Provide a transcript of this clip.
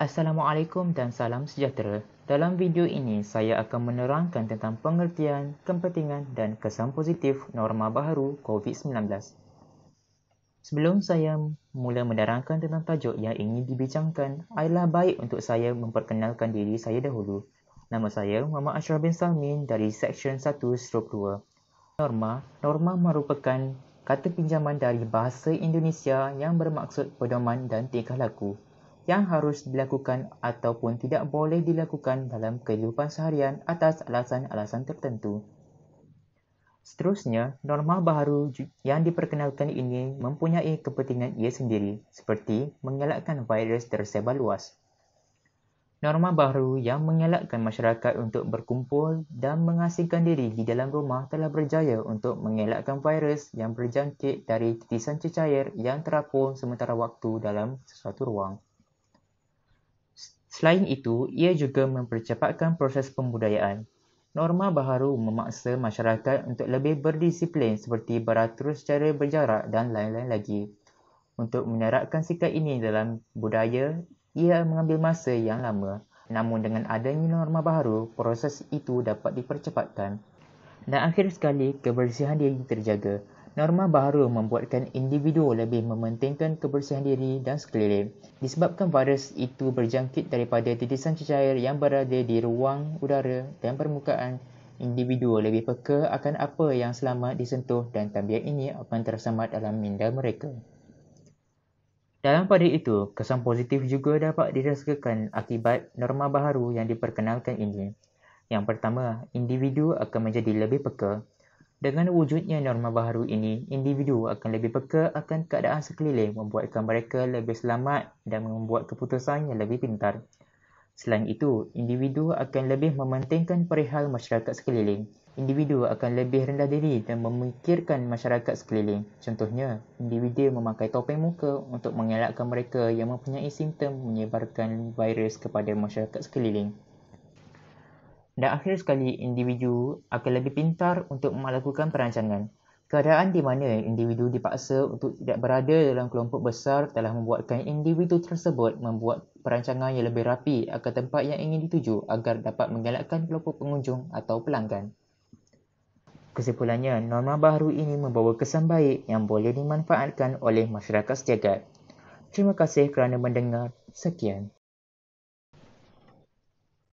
Assalamualaikum dan salam sejahtera. Dalam video ini, saya akan menerangkan tentang pengertian, kepentingan dan kesan positif norma baharu COVID-19. Sebelum saya mula menerangkan tentang tajuk yang ingin dibincangkan, adalah baik untuk saya memperkenalkan diri saya dahulu. Nama saya Muhammad Ashraf bin Salmin dari Seksyen 1-2. Norma, norma merupakan kata pinjaman dari bahasa Indonesia yang bermaksud pedoman dan tingkah laku yang harus dilakukan ataupun tidak boleh dilakukan dalam kehidupan seharian atas alasan-alasan tertentu. Seterusnya, norma baru yang diperkenalkan ini mempunyai kepentingan ia sendiri seperti mengelakkan virus tersebar luas. Norma baru yang mengelakkan masyarakat untuk berkumpul dan mengasingkan diri di dalam rumah telah berjaya untuk mengelakkan virus yang berjangkit dari titisan cecair yang terapung sementara waktu dalam sesuatu ruang. Selain itu, ia juga mempercepatkan proses pembudayaan. Norma baharu memaksa masyarakat untuk lebih berdisiplin seperti beratur secara berjarak dan lain-lain lagi. Untuk menerapkan sikap ini dalam budaya, ia mengambil masa yang lama. Namun dengan adanya norma baharu, proses itu dapat dipercepatkan. Dan akhir sekali, kebersihan diri terjaga norma baru membuatkan individu lebih mementingkan kebersihan diri dan sekeliling disebabkan virus itu berjangkit daripada titisan cecair yang berada di ruang udara dan permukaan individu lebih peka akan apa yang selamat disentuh dan tabiat ini akan tersemat dalam minda mereka. Dalam pada itu, kesan positif juga dapat dirasakan akibat norma baru yang diperkenalkan ini. Yang pertama, individu akan menjadi lebih peka dengan wujudnya norma baru ini, individu akan lebih peka akan keadaan sekeliling membuatkan mereka lebih selamat dan membuat keputusannya lebih pintar. Selain itu, individu akan lebih mementingkan perihal masyarakat sekeliling. Individu akan lebih rendah diri dan memikirkan masyarakat sekeliling. Contohnya, individu memakai topeng muka untuk mengelakkan mereka yang mempunyai simptom menyebarkan virus kepada masyarakat sekeliling. Dan akhir sekali, individu akan lebih pintar untuk melakukan perancangan. Keadaan di mana individu dipaksa untuk tidak berada dalam kelompok besar telah membuatkan individu tersebut membuat perancangan yang lebih rapi ke tempat yang ingin dituju agar dapat menggalakkan kelompok pengunjung atau pelanggan. Kesimpulannya, norma baru ini membawa kesan baik yang boleh dimanfaatkan oleh masyarakat sejagat. Terima kasih kerana mendengar. Sekian.